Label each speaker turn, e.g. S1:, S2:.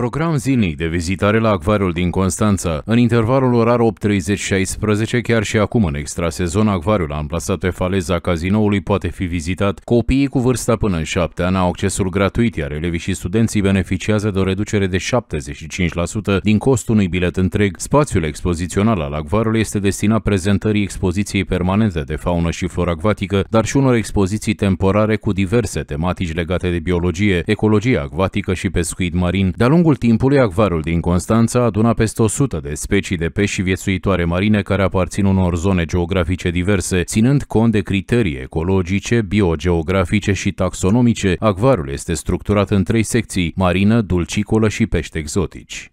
S1: Program zilnic de vizitare la acvariul din Constanța. În intervalul orar 8.30-16, chiar și acum în extrasezon, acvariul amplasat pe faleza cazinoului poate fi vizitat. Copiii cu vârsta până în 7 ani au accesul gratuit, iar elevii și studenții beneficiază de o reducere de 75% din costul unui bilet întreg. Spațiul expozițional al acvariului este destinat prezentării expoziției permanente de faună și floră acvatică, dar și unor expoziții temporare cu diverse tematici legate de biologie, ecologie acvatică și pescuit marin. De-a lungul timpului, acvarul din Constanța a adunat peste 100 de specii de pești și viețuitoare marine care aparțin unor zone geografice diverse, ținând cont de criterii ecologice, biogeografice și taxonomice. Acvarul este structurat în trei secții, marină, dulcicolă și pești exotici.